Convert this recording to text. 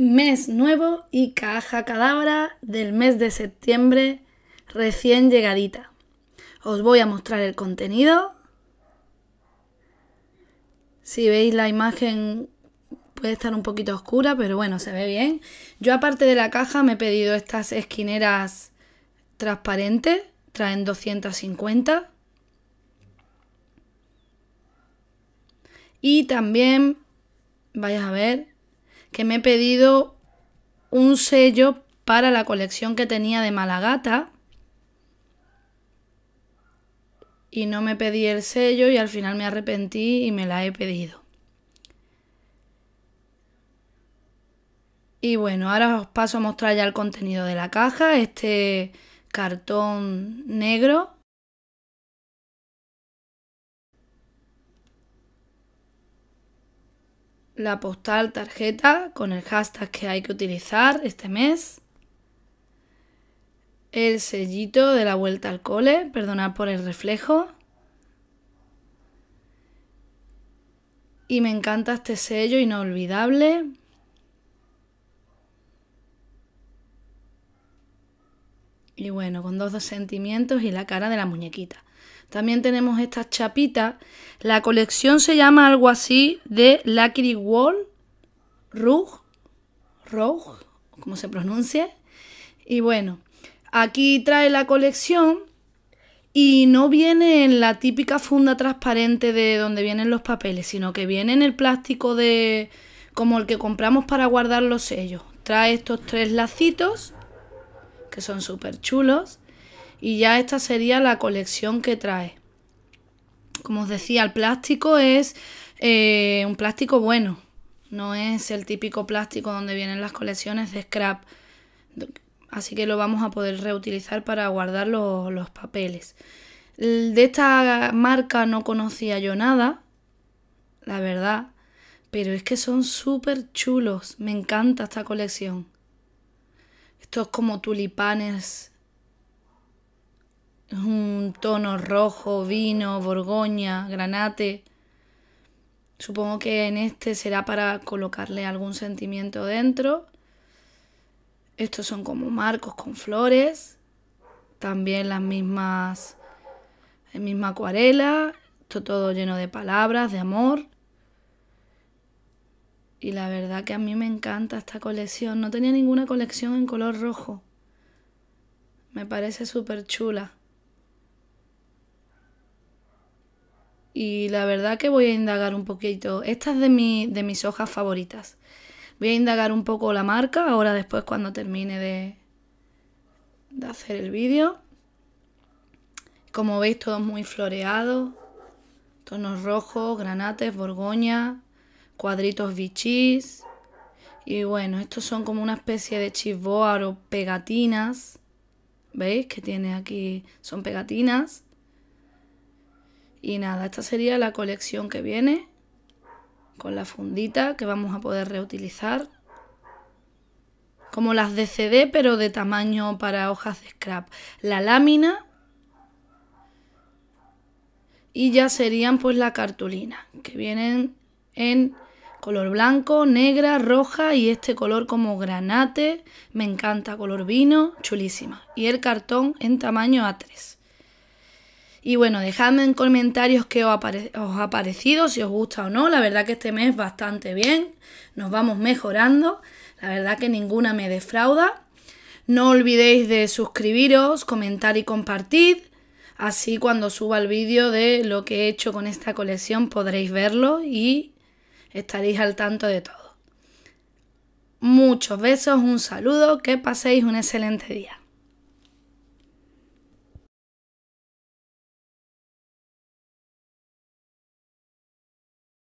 Mes nuevo y caja cadabra del mes de septiembre recién llegadita. Os voy a mostrar el contenido. Si veis la imagen puede estar un poquito oscura, pero bueno, se ve bien. Yo aparte de la caja me he pedido estas esquineras transparentes, traen 250. Y también, vais a ver, que me he pedido un sello para la colección que tenía de Malagata. Y no me pedí el sello y al final me arrepentí y me la he pedido. Y bueno, ahora os paso a mostrar ya el contenido de la caja, este cartón negro la postal tarjeta con el hashtag que hay que utilizar este mes. El sellito de la vuelta al cole, perdonad por el reflejo. Y me encanta este sello inolvidable. Y bueno, con dos, sentimientos y la cara de la muñequita. También tenemos estas chapitas. La colección se llama algo así de Lacry Wall Rouge, Rouge, como se pronuncie. Y bueno, aquí trae la colección y no viene en la típica funda transparente de donde vienen los papeles, sino que viene en el plástico de como el que compramos para guardar los sellos. Trae estos tres lacitos que son súper chulos. Y ya esta sería la colección que trae. Como os decía, el plástico es eh, un plástico bueno. No es el típico plástico donde vienen las colecciones de scrap. Así que lo vamos a poder reutilizar para guardar los, los papeles. De esta marca no conocía yo nada, la verdad. Pero es que son súper chulos. Me encanta esta colección. Estos como tulipanes. un tono rojo, vino, borgoña, granate. Supongo que en este será para colocarle algún sentimiento dentro. Estos son como marcos con flores. También las mismas. La misma acuarela. Esto todo lleno de palabras, de amor. Y la verdad que a mí me encanta esta colección. No tenía ninguna colección en color rojo. Me parece súper chula. Y la verdad que voy a indagar un poquito. Esta es de, mi, de mis hojas favoritas. Voy a indagar un poco la marca ahora después cuando termine de, de hacer el vídeo. Como veis, todo muy floreado. Tonos rojos, granates, borgoña, cuadritos bichis. Y bueno, estos son como una especie de chisboar o pegatinas. ¿Veis que tiene aquí? Son pegatinas. Y nada, esta sería la colección que viene con la fundita que vamos a poder reutilizar. Como las de CD, pero de tamaño para hojas de scrap. La lámina y ya serían pues la cartulina, que vienen en Color blanco, negra, roja y este color como granate. Me encanta, color vino, chulísima. Y el cartón en tamaño A3. Y bueno, dejadme en comentarios qué os, os ha parecido, si os gusta o no. La verdad que este mes bastante bien, nos vamos mejorando. La verdad que ninguna me defrauda. No olvidéis de suscribiros, comentar y compartir. Así cuando suba el vídeo de lo que he hecho con esta colección podréis verlo y estaréis al tanto de todo. Muchos besos, un saludo, que paséis un excelente día.